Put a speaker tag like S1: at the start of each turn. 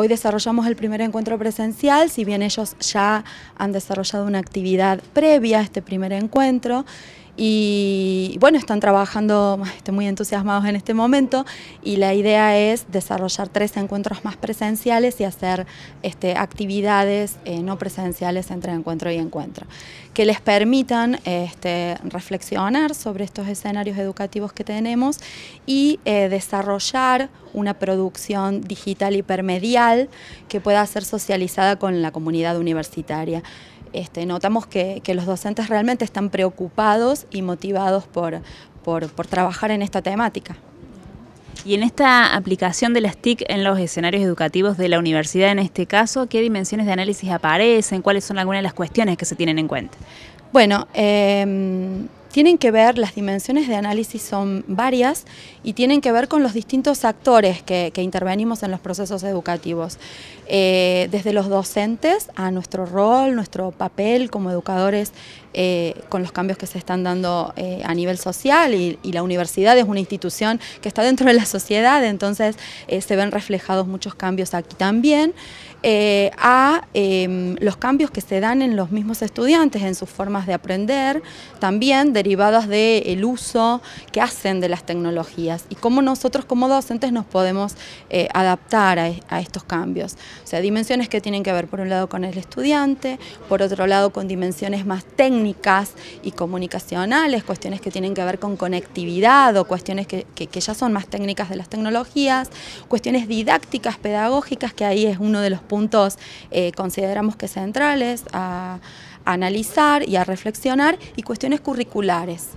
S1: Hoy desarrollamos el primer encuentro presencial, si bien ellos ya han desarrollado una actividad previa a este primer encuentro, y bueno, están trabajando, estoy muy entusiasmados en este momento y la idea es desarrollar tres encuentros más presenciales y hacer este, actividades eh, no presenciales entre encuentro y encuentro, que les permitan este, reflexionar sobre estos escenarios educativos que tenemos y eh, desarrollar una producción digital hipermedial que pueda ser socializada con la comunidad universitaria. Este, notamos que, los docentes realmente están preocupados y motivados por, por, trabajar en
S2: esta temática. Y en esta aplicación de las TIC en los escenarios educativos de la universidad, en este caso, ¿qué dimensiones de análisis aparecen? ¿Cuáles son algunas de las cuestiones que se tienen en cuenta?
S1: Bueno, eh, tienen que ver, las dimensiones de análisis son varias y tienen que ver con los distintos actores que, intervenimos en los procesos educativos, eh, desde los docentes a nuestro rol, nuestro papel como educadores eh, con los cambios que se están dando eh, a nivel social y, la universidad es una institución que está dentro de la sociedad, entonces se ven reflejados muchos cambios aquí también, a em, los cambios que se dan en los mismos estudiantes, en sus formas de aprender, también derivadas del uso que hacen de las tecnologías y cómo nosotros como docentes nos podemos eh, adaptar a, estos cambios. O sea, dimensiones que tienen que ver por un lado con el estudiante, por otro lado con dimensiones más técnicas y comunicacionales, cuestiones que tienen que ver con conectividad o cuestiones que, que, ya son más técnicas de las tecnologías, cuestiones didácticas, pedagógicas, que ahí es uno de los puntos eh, consideramos que centrales a, analizar y a reflexionar y cuestiones curriculares.